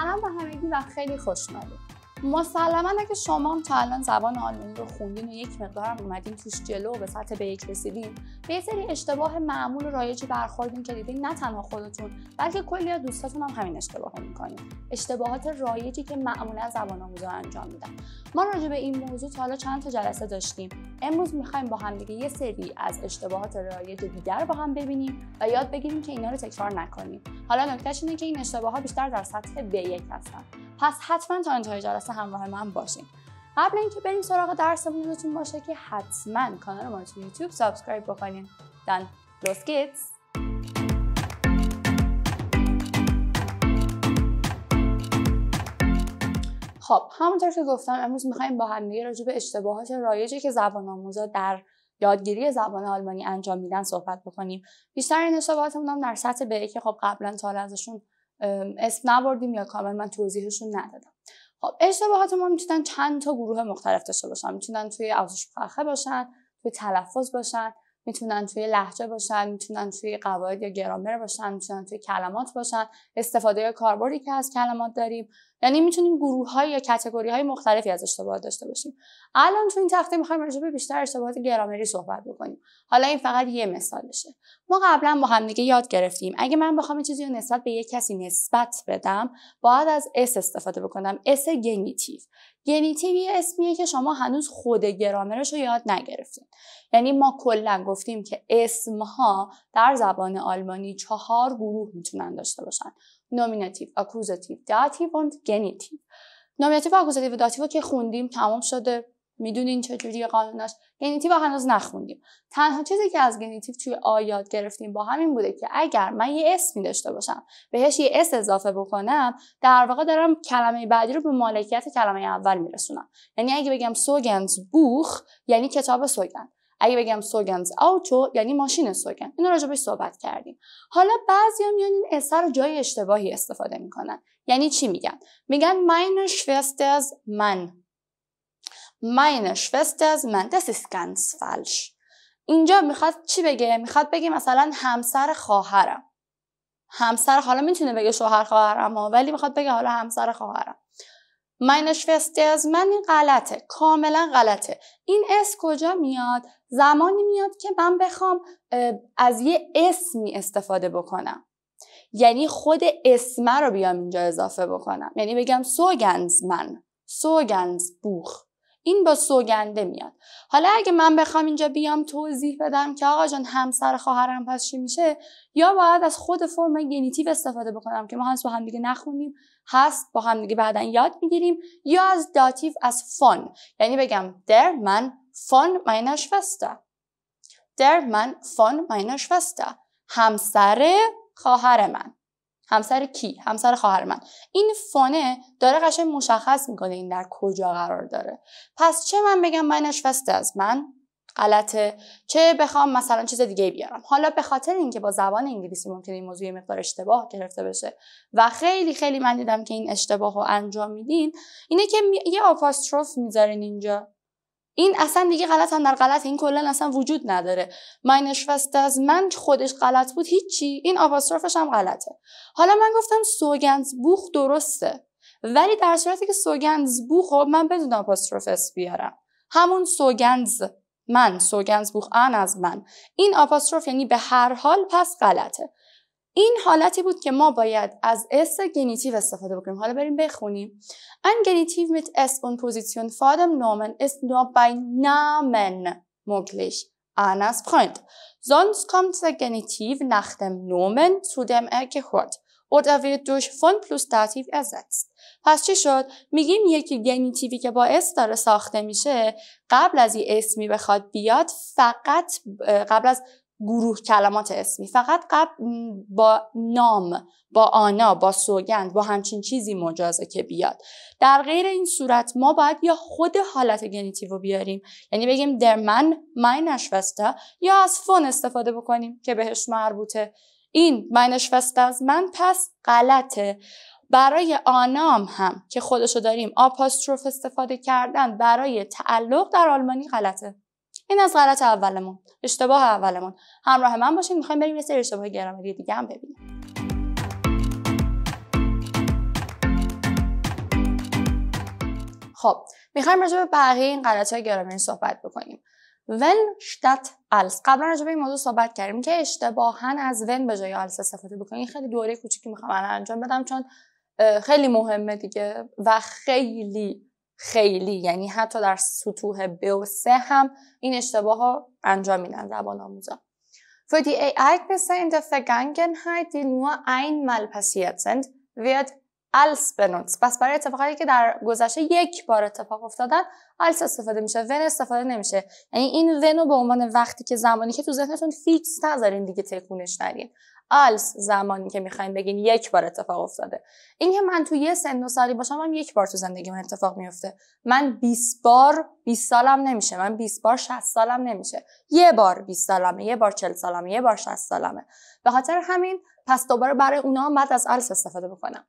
سلام به همگی و خیلی خوش مسلما اگه شما هم تا الان زبان آلمانی رو خوندین و یک هم اومدین توش جلو و به سطح B1 رسیدین به سری اشتباه معمول و رایجی برخوردین که دیدین نه تنها خودتون بلکه کلی از دوستاتون هم همین اشتباه رو میکنین اشتباهات رایجی که معمولا زبان آموزا انجام میدن ما راجع به این موضوع تا حالا چند تا جلسه داشتیم امروز میخوایم با هم دیگه یه سری از اشتباهات رایج دیگر با هم ببینیم و یاد بگیریم که اینا رو تکرار نکنیم حالا نکتهش اینه که این اشتباهات بیشتر در سطح B1 هستن پس حتما تا انتهای جلسه همراه من باشین قبل اینکه بریم سراغ درس امروزتون باشه که حتما کانال ما رو تو یوتیوب سابسکرایب بکنین دان لوس خب همونطور که گفتم امروز میخوایم با هم دیگه راجع به اشتباهات رایجی که زبان آموزا در یادگیری زبان آلمانی انجام میدن صحبت بکنیم بیشتر این اشتباهات هم در سطح به که خب قبلا تا ازشون اسم نبردیم یا کامل من توضیحشون ندادم خب اشتباهات ما میتونن چند تا گروه مختلف داشته باشن میتونن توی آموزش پرخه باشن توی تلفظ باشن میتونن توی لحجه باشن میتونن توی قواعد یا گرامر باشن میتونن توی کلمات باشن استفاده یا کاربردی که از کلمات داریم یعنی میتونیم گروه های یا کتگوری های مختلفی از اشتباهات داشته باشیم الان تو این تخته میخوایم راجع به بیشتر اشتباهات گرامری صحبت بکنیم حالا این فقط یه مثالشه ما قبلا با هم دیگه یاد گرفتیم اگه من بخوام چیزی رو نسبت به یک کسی نسبت بدم باید از اس استفاده بکنم اس گنیتیو گنیتیو یه اسمیه که شما هنوز خود گرامرش رو یاد نگرفتین یعنی ما کلا گفتیم که اسمها در زبان آلمانی چهار گروه میتونن داشته باشن نومیناتیو اکوزاتیو داتیو و گنیتیو نومیناتیو اکوزاتیو و داتیو که خوندیم تمام شده میدونین چجوری قانوناش گنیتیو هنوز نخوندیم تنها چیزی که از گنیتیو توی آ یاد گرفتیم با همین بوده که اگر من یه اسمی داشته باشم بهش یه اس اضافه بکنم در واقع دارم کلمه بعدی رو به مالکیت کلمه اول میرسونم یعنی اگه بگم سوگنز بوخ یعنی کتاب سوگند اگه بگم سوگنز آوتو یعنی ماشین سوگن اینو راجع بهش صحبت کردیم حالا بعضیا میان این اس رو جای اشتباهی استفاده میکنن یعنی چی میگن میگن ماین شوسترز من meine Schwesters من das ist ganz falsch اینجا میخواد چی بگه میخواد بگه مثلا همسر خواهرم همسر حالا میتونه بگه شوهر خواهرم ولی میخواد بگه حالا همسر خواهرم meine از من این غلطه کاملا غلطه این اس کجا میاد زمانی میاد که من بخوام از یه اسمی استفاده بکنم یعنی خود اسمه رو بیام اینجا اضافه بکنم یعنی بگم سوگنز من سوگنز بوخ این با سوگنده میاد حالا اگه من بخوام اینجا بیام توضیح بدم که آقا جان همسر خواهرم پس چی میشه یا باید از خود فرم گنیتیو استفاده بکنم که ما هنوز با هم دیگه نخونیم هست با هم دیگه بعدا یاد میگیریم یا از داتیو از فون یعنی بگم در من فون ماینا شوستا در من فون ماینا شوستا همسر خواهر من همسر کی همسر خواهر من این فونه داره قشن مشخص میکنه این در کجا قرار داره پس چه من بگم من نشوسته از من غلطه چه بخوام مثلا چیز دیگه بیارم حالا به خاطر اینکه با زبان انگلیسی ممکنه این موضوع مقدار اشتباه گرفته بشه و خیلی خیلی من دیدم که این اشتباه رو انجام میدین اینه که یه آپاستروف میذارین اینجا این اصلا دیگه غلط هم در غلط این کلا اصلا وجود نداره منش فست از من خودش غلط بود هیچی این آپاستروفش هم غلطه حالا من گفتم سوگنز بوخ درسته ولی در صورتی که بوخ رو خب من بدون آپاستروف بیارم همون سوگنز من سوگنز بوخ آن از من این آپاستروف یعنی به هر حال پس غلطه این حالتی بود که ما باید از اس گنیتیو استفاده بکنیم حالا بریم بخونیم ان گنیتیو mit s اون position vor dem Nomen ist nur bei Namen möglich Annas Freund sonst kommt der Genitiv nach dem Nomen zu dem er gehört oder wird durch von plus dativ ersetzt پس چی شد میگیم یکی گنیتیوی که با اس داره ساخته میشه قبل از اسمی بخواد بیاد فقط قبل از گروه کلمات اسمی فقط قبل با نام با آنا با سوگند با همچین چیزی مجازه که بیاد در غیر این صورت ما باید یا خود حالت گنیتیو رو بیاریم یعنی بگیم در من ماین یا از فون استفاده بکنیم که بهش مربوطه این ماین از من پس غلطه برای آنام هم که خودشو داریم آپاستروف استفاده کردن برای تعلق در آلمانی غلطه این از غلط اولمون اشتباه اولمون همراه من باشین میخوایم بریم یه سری اشتباه گرامری دیگه هم ببینیم خب میخوایم راجع به بقیه این غلط های گرامری صحبت بکنیم ون شتت الس قبلا راجع به این موضوع صحبت کردیم که اشتباها از ون به جای الس استفاده بکنیم خیلی دوره کوچیکی میخوام انجام بدم چون خیلی مهمه دیگه و خیلی خیلی یعنی حتی در سطوح ب و سه هم این اشتباه ها انجام میدن زبان آموزا Für die Ereignisse in der Vergangenheit, die nur einmal passiert sind, wird als پس برای اتفاقاتی که در گذشته یک بار اتفاق افتادن als استفاده میشه ون استفاده نمیشه یعنی این ون رو به عنوان وقتی که زمانی که تو ذهنتون فیکس نذارین دیگه تکونش ندین آلس زمانی که میخوایم بگین یک بار اتفاق افتاده اینکه من تو یه سن و سالی باشم هم یک بار تو زندگی من اتفاق میفته من 20 بار 20 سالم نمیشه من 20 بار 60 سالم نمیشه یه بار 20 سالمه یه بار 40 سالمه یه بار 60 سالمه به خاطر همین پس دوباره برای اونها بعد از آلس استفاده بکنم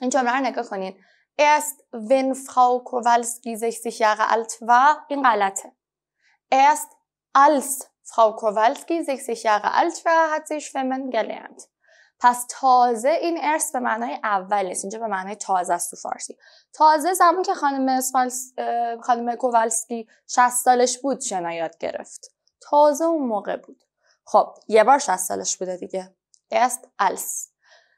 این جمله رو نگاه کنین erst ون Frau Kowalski 60 Jahre alt war این غلطه است als Frau Kowalski, 60 Jahre alt war, hat sich schwimmen gelernt. پس تازه این ارث به معنای اول نیست اینجا به معنای تازه است تو فارسی تازه زمان که خانم خانم کووالسکی 60 سالش بود شنا یاد گرفت تازه اون موقع بود خب یه بار 60 سالش بوده دیگه است als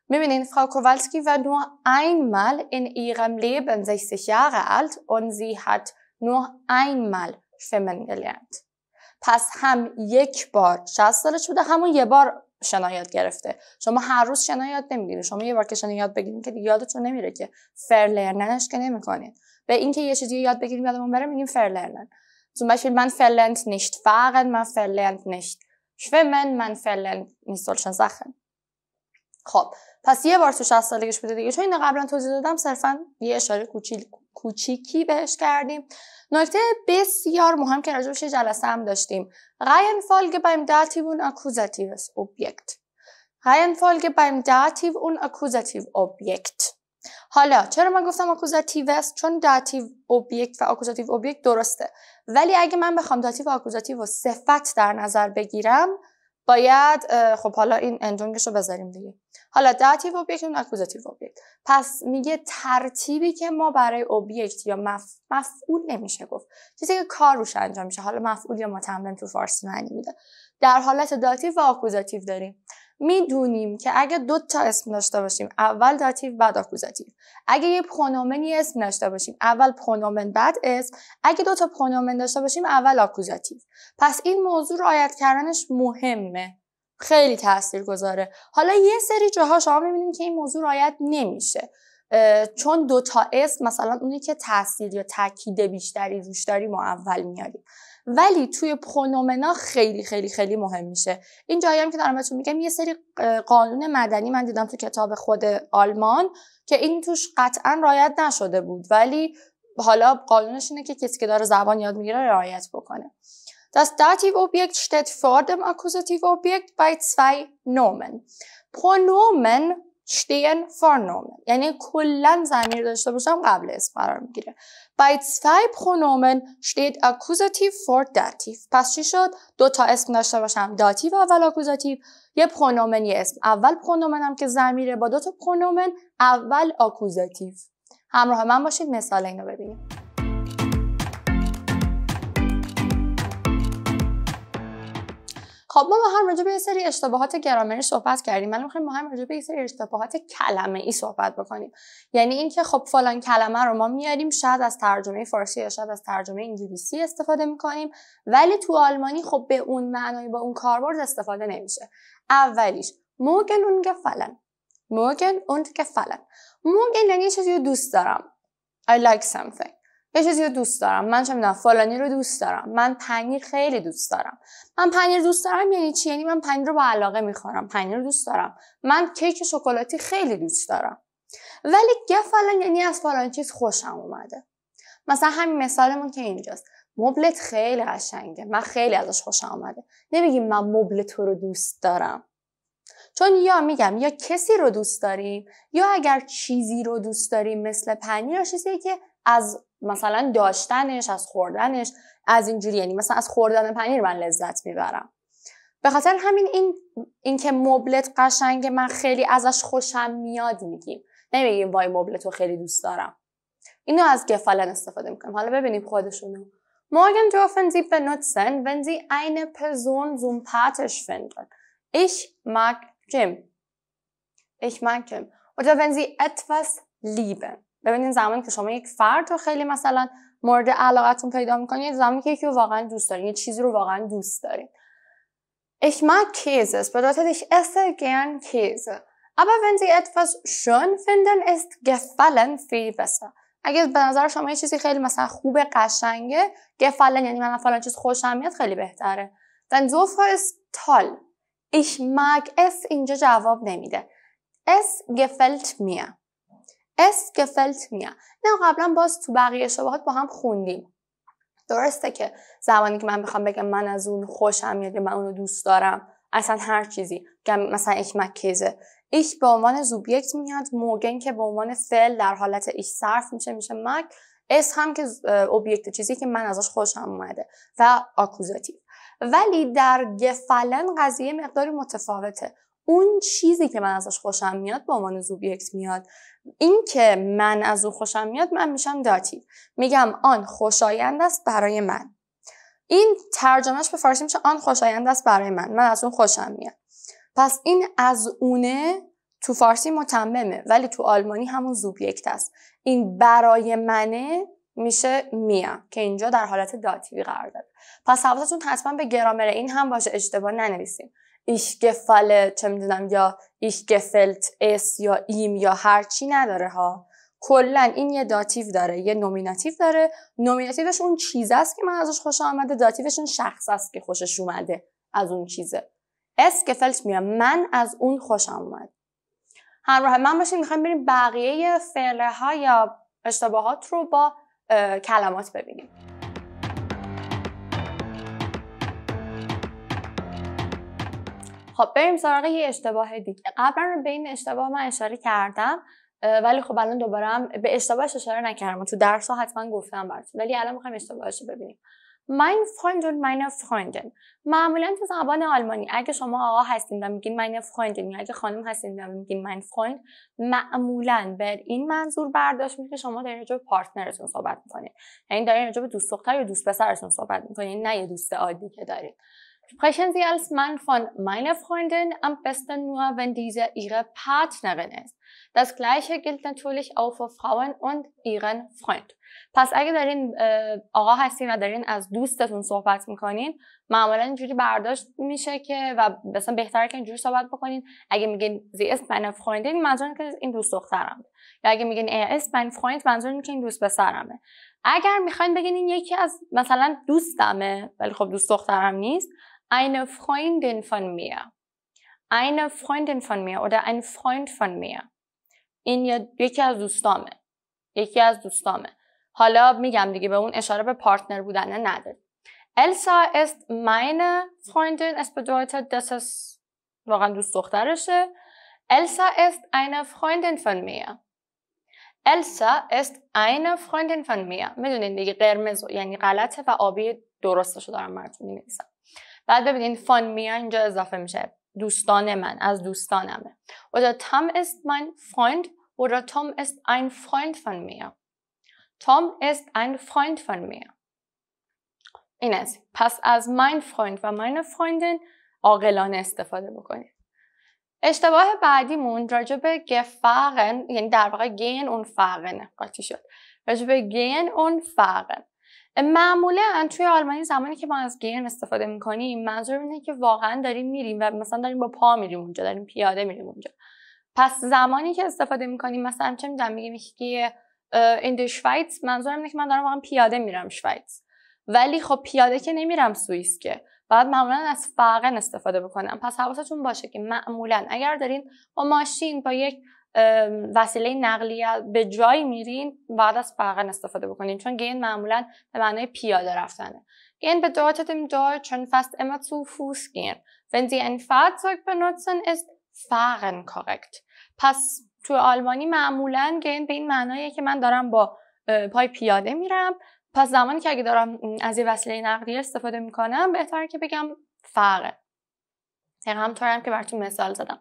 میبینین Frau Kowalski war nur einmal in ihrem Leben 60 Jahre alt und sie hat nur einmal فمن gelernt پس هم یک بار 60 سالش بوده همون یه بار شنایات گرفته شما هر روز شنایات نمیگیرید شما یه بار که شنایات بگیرید که یادتون نمیره که فرلرننش که نمیکنید به اینکه یه چیزی یاد بگیریم یادمون بره میگیم فرلرنن zum من من verlernt نیشت fahren man verlernt nicht schwimmen من nicht solchen خب پس یه بار تو 60 سالگیش بوده دیگه چون اینو قبلا توضیح دادم صرفا یه اشاره کوچیک کوچیکی بهش کردیم نکته بسیار مهم که راجبش جلسه هم داشتیم داتیو اون اکوزاتیو und Akkusatives بایم داتیو اون اکوزاتیو اوبیکت حالا چرا من گفتم اکوزاتیو است چون داتیو اوبیکت و اکوزاتیو اوبیکت درسته ولی اگه من بخوام داتیو و اکوزاتیو و صفت در نظر بگیرم باید خب حالا این انجونگش رو بذاریم دیگه حالا داتیو اوبجکت اون اکوزاتیو اوبجکت پس میگه ترتیبی که ما برای اوبجکت یا مف... مفعول نمیشه گفت چیزی که کار روش انجام میشه حالا مفعول یا متمم تو فارسی معنی میده در حالت داتیو و اکوزاتیو داریم میدونیم که اگه دو تا اسم داشته باشیم اول داتیو بعد اکوزاتیو اگه یه پرونومن اسم داشته باشیم اول پرونومن بعد اسم اگه دو تا پرونومن داشته باشیم اول اکوزاتیو پس این موضوع رعایت کردنش مهمه خیلی تاثیر گذاره حالا یه سری جاها شما میبینیم که این موضوع رایت نمیشه چون دو تا اسم مثلا اونی که تاثیر یا تاکید بیشتری روش داری ما اول میاریم ولی توی پرونومنا خیلی خیلی خیلی مهم میشه این جایی هم که دارم بهتون میگم یه سری قانون مدنی من دیدم تو کتاب خود آلمان که این توش قطعا رایت نشده بود ولی حالا قانونش اینه که کسی که داره زبان یاد میگیره رعایت بکنه Das objekt steht vor dem Akkusativobjekt bei zwei Nomen. Pronomen stehen vor Nomen. یعنی کلا زمیر داشته باشم قبل اسم قرار گیره. bei zwei Pronomen steht Akkusativ vor Dativ. پس چی شد؟ دو تا اسم داشته باشم. و اول اکوزاتیو یه پرونومن یه اسم. اول هم که زمیره با دو تا پرونامن، اول اکوزاتیو. همراه من باشید مثال اینو ببینیم. خب ما با هم راجع به یه سری اشتباهات گرامری صحبت کردیم من میخوایم با هم راجع به یه سری اشتباهات کلمه ای صحبت بکنیم یعنی اینکه خب فلان کلمه رو ما میاریم شاید از ترجمه فارسی یا شاید از ترجمه انگلیسی استفاده میکنیم ولی تو آلمانی خب به اون معنای با اون کاربرد استفاده نمیشه اولیش موگن اون فلان؟ موگن اون که موگن یعنی چیزی رو دوست دارم I like something یه چیزی رو دوست دارم من چه میدونم فلانی رو دوست دارم من پنیر خیلی دوست دارم من پنیر دوست دارم یعنی چی یعنی من پنیر رو با علاقه میخورم پنیر رو دوست دارم من کیک شکلاتی خیلی دوست دارم ولی فلان یعنی از فلان چیز خوشم اومده مثلا همین مثالمون که اینجاست مبلت خیلی قشنگه من خیلی ازش خوشم اومده نمیگیم من مبل تو رو دوست دارم چون یا میگم یا کسی رو دوست داریم یا اگر چیزی رو دوست داریم مثل پنیر یا چیزی که از مثلا داشتنش از خوردنش از اینجوری یعنی مثلا از خوردن پنیر من لذت میبرم به خاطر همین این اینکه مبلت قشنگه من خیلی ازش خوشم میاد میگیم نمیگیم وای مبلت رو خیلی دوست دارم اینو از گفلن استفاده میکنم حالا ببینیم خودشونو Morgen dürfen Sie benutzen, wenn Sie eine Person sympathisch finden. Ich mag Jim. Ich mag Jim. Oder wenn Sie etwas lieben. ببینین زمانی که شما یک فرد رو خیلی مثلا مورد علاقتون پیدا میکنید زمانی که یکی رو واقعا دوست دارین یه چیزی رو واقعا دوست دارین Ich mag Käses bedeutet, ich esse gern Käse. Aber wenn Sie etwas schön finden, ist gefallen viel besser. اگه به نظر شما یه چیزی خیلی مثلا خوب قشنگه gefallen یعنی من فلان چیز خوشم میاد خیلی بهتره. Dann so ist toll. Ich mag es اینجا جواب نمیده. Es gefällt mir. گفلت میاد نه قبلا باز تو بقیه شبهات با هم خوندیم درسته که زبانی که من میخوام بگم من از اون خوشم میاد من اونو دوست دارم اصلا هر چیزی مثلا ایک مکیزه ایک به عنوان زوبیکت میاد موگن که به عنوان فعل در حالت ایش صرف میشه میشه مک اس هم که اوبیکت چیزی که من ازش خوشم اومده و آکوزاتیو ولی در گفلن قضیه مقداری متفاوته اون چیزی که من ازش خوشم میاد به عنوان زوبیکت میاد این که من از او خوشم میاد من میشم داتی میگم آن خوشایند است برای من این ترجمهش به فارسی میشه آن خوشایند است برای من من از اون خوشم میاد پس این از اونه تو فارسی متممه ولی تو آلمانی همون زوبیکت است این برای منه میشه میا که اینجا در حالت داتیوی قرار داره پس حواستون حتما به گرامر این هم باشه اشتباه ننویسیم ich gefalle چه میدونم یا ich gefällt اس یا ایم یا هرچی نداره ها کلا این یه داتیو داره یه نومیناتیو داره نومیناتیوش اون چیز است که من ازش خوش آمده داتیوش اون شخص است که خوشش اومده از اون چیزه اس گفلت میام من از اون خوشم آمد همراه من باشین میخوایم بریم بقیه فعله ها یا اشتباهات رو با کلمات ببینیم خب بریم سراغ یه اشتباه دیگه قبلا به این اشتباه من اشاره کردم ولی خب الان دوباره هم به اشتباهش اشاره نکردم تو درس ها حتما گفتم براتون ولی الان میخوایم اشتباهش رو ببینیم Freund und meine Freundin. معمولا تو زبان آلمانی اگه شما آقا هستین و میگین Mein Freundin یا اگه خانم هستین و میگین Mein Freund معمولا به این منظور برداشت میشه که شما در راجع به پارتنرتون صحبت میکنید یعنی در راجع به دوست دختر یا دوست پسرتون صحبت میکنید نه یه دوست عادی که دارید Sprechen Sie als Mann von meiner Freundin am besten nur, wenn diese Ihre Partnerin ist. Das gleiche gilt natürlich auch für Frauen und ihren Freund. پس اگه دارین آقا هستین و دارین از دوستتون صحبت میکنین معمولا اینجوری برداشت میشه که و مثلا بهتره که اینجوری صحبت بکنین اگه میگین زی اس من فرند منظور که این دوست دخترم یا اگه میگین ای اس من فرند منظور این که این دوست پسرمه اگر میخواین بگین این یکی از مثلا دوستمه ولی خب دوست دخترم نیست eine Freundin von mir eine Freundin von mir oder این فرند فن mir این یکی از دوستامه یکی از دوستامه حالا میگم دیگه به اون اشاره به پارتنر بودن نداره Elsa ist meine Freundin es bedeutet dass es واقعا دوست دخترشه Elsa ist eine Freundin von mir. Elsa ist eine Freundin von mir. میدونین دیگه قرمز یعنی غلطه و آبی درسته رو دارم می مینویسم. بعد ببینین فان میا اینجا اضافه میشه. دوستان من از دوستانمه. Oder Tom ist mein Freund oder Tom ist ein Freund von mir. Tom ist ein Freund von mir. این است. پس از mein Freund و meine Freundin عاقلانه استفاده بکنید. اشتباه بعدیمون راجب به یعنی در واقع گین اون فاغن قاطی شد. راجب گین اون und معمولا توی آلمانی زمانی که ما از گین استفاده میکنیم منظور اینه که واقعا داریم میریم و مثلا داریم با پا میریم اونجا داریم پیاده میریم اونجا پس زمانی که استفاده میکنیم مثلا چه میدونم میگیم که این دو شویتس منظورم اینه که من دارم واقعا پیاده میرم شویتس ولی خب پیاده که نمیرم سوئیس که بعد معمولا از فقن استفاده بکنم پس حواستون باشه که معمولا اگر دارین با ماشین با یک وسیله نقلیه به جایی میرین بعد از فرقن استفاده بکنین چون گین معمولا به معنای پیاده رفتنه گین به چون Deutschen fast فست تو گین گین. Wenn Sie ein Fahrzeug benutzen, است fahren korrekt. پس تو آلمانی معمولا گین به این معنایه که من دارم با پای پیاده میرم پس زمانی که اگه دارم از یه وسیله نقلیه استفاده میکنم بهتره که بگم فرقه یعنی همطور هم که براتون مثال زدم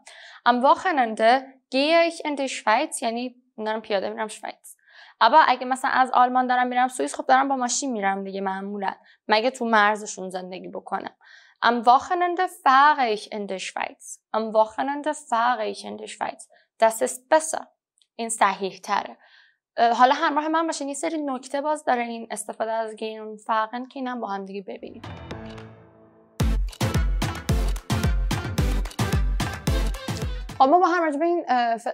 am واخننده گیه ich in یعنی دارم پیاده میرم شویز اما اگه مثلا از آلمان دارم میرم سوئیس خب دارم با ماشین میرم دیگه معمولا مگه تو مرزشون زندگی بکنم am Wochenende fahre ich in die Schweiz am دست بسا، این صحیح تره حالا همراه من باشین یه سری نکته باز داره این استفاده از گیرون فرقن که اینم با هم دیگه ببینیم خب ما با هم راجع این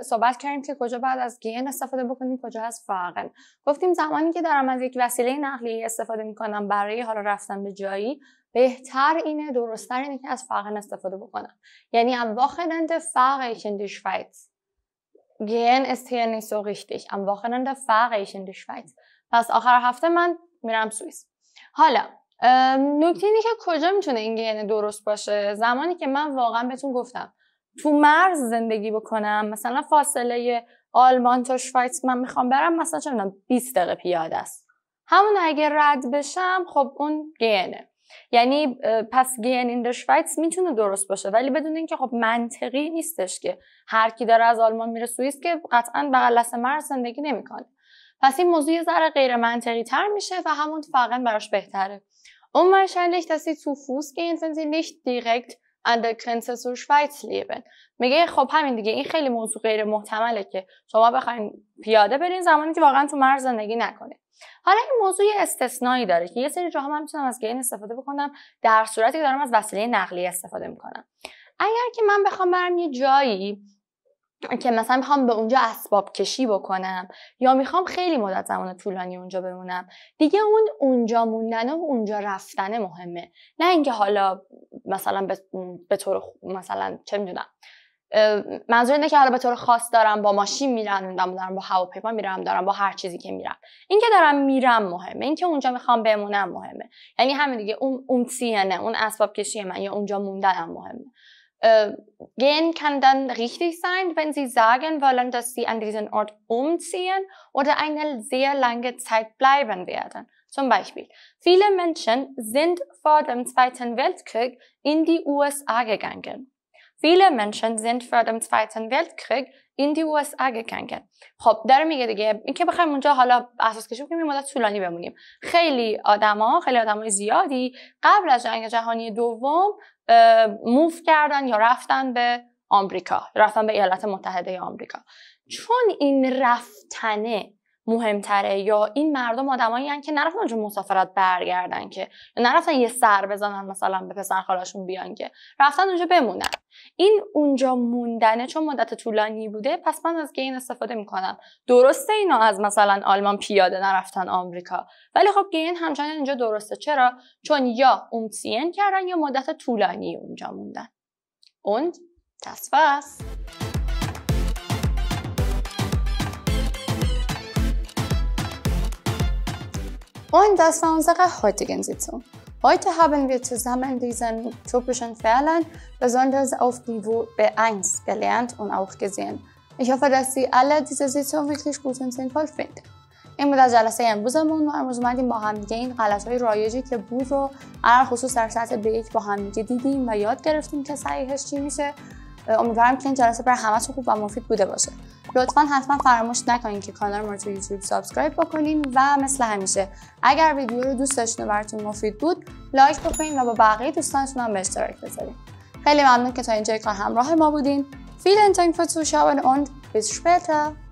صحبت کردیم که کجا بعد از گین استفاده بکنیم کجا از فاقن گفتیم زمانی که دارم از یک وسیله نقلیه استفاده میکنم برای حالا رفتن به جایی بهتر اینه درستتر اینه که از فاقن استفاده بکنم یعنی ام واخرند gehen ist hier nicht so richtig. Am Wochenende fahre ich in پس آخر هفته من میرم سوئیس. حالا نکته اینه که کجا میتونه این گین درست باشه زمانی که من واقعا بهتون گفتم تو مرز زندگی بکنم مثلا فاصله آلمان تا شوایت من میخوام برم مثلا چه 20 دقیقه پیاده است همون اگه رد بشم خب اون گینه یعنی پس گین این در شویتس میتونه درست باشه ولی بدون اینکه خب منطقی نیستش که هر کی داره از آلمان میره سوئیس که قطعا بغل دست مرز زندگی نمیکنه پس این موضوع یه ذره غیر منطقی تر میشه و همون فقط براش بهتره اون wahrscheinlich, دستی تو فوس گین gehen, wenn دیرکت nicht an der Grenze zur leben. میگه خب همین دیگه این خیلی موضوع غیر محتمله که شما بخواین پیاده برین زمانی که واقعا تو مرز زندگی نکنید. حالا این موضوع یه استثنایی داره که یه سری جاها من میتونم از گین استفاده بکنم در صورتی که دارم از وسیله نقلیه استفاده میکنم اگر که من بخوام برم یه جایی که مثلا میخوام به اونجا اسباب کشی بکنم یا میخوام خیلی مدت زمان طولانی اونجا بمونم دیگه اون اونجا موندن و اونجا رفتن مهمه نه اینکه حالا مثلا به, به طور مثلا چه میدونم منظور اینه که حالا به طور خاص دارم با ماشین میرم دارم, دارم با هواپیما میرم دارم با هر چیزی که میرم این که دارم میرم مهمه این که اونجا میخوام بمونم مهمه یعنی همین دیگه اون اون سینه اون اسباب کشی من یا اونجا موندنم مهمه gehen kann dann richtig sein, wenn Sie sagen wollen, dass Sie an diesen Ort umziehen oder eine sehr lange Zeit bleiben werden. Zum Beispiel, viele Menschen sind vor dem Zweiten Weltkrieg in die USA gegangen. Viele Menschen sind vor dem Zweiten Weltkrieg in die USA gegangen خب در میگه دیگه اینکه بخوایم اونجا حالا اساس کشیم که مدت طولانی بمونیم خیلی آدما خیلی آدمای زیادی قبل از جنگ جهانی دوم موف کردن یا رفتن به آمریکا رفتن به ایالات متحده آمریکا چون این رفتنه مهمتره یا این مردم آدمایی که نرفتن اونجا مسافرت برگردن که نرفتن یه سر بزنن مثلا به پسر خالاشون بیان که رفتن اونجا بمونن این اونجا موندنه چون مدت طولانی بوده پس من از گین استفاده میکنم درسته اینا از مثلا آلمان پیاده نرفتن آمریکا ولی خب گین همچنان اینجا درسته چرا چون یا اومسین کردن یا مدت طولانی اونجا موندن اون das Und das war unsere heutige Sitzung. Heute haben wir zusammen diesen typischen Fällen besonders auf Niveau B1 gelernt und auch gesehen. Ich hoffe, dass Sie alle diese Sitzung wirklich gut und sinnvoll finden. این بود جلسه امروزمون و امروز اومدیم با همدیگه این غلط های رایجی که بود رو علال خصوص در سطح B1 با همدیگه دیدیم و یاد گرفتیم که صحیحش چی میشه امیدوارم که این جلسه برای همه خوب و مفید بوده باشه لطفا حتما فراموش نکنید که کانال ما رو تو یوتیوب سابسکرایب بکنین و مثل همیشه اگر ویدیو رو دوست داشتین و براتون مفید بود لایک بکنین و با بقیه دوستانتون هم به اشتراک بذارین خیلی ممنون که تا اینجای کار همراه ما بودین Vielen Dank fürs Zuschauen und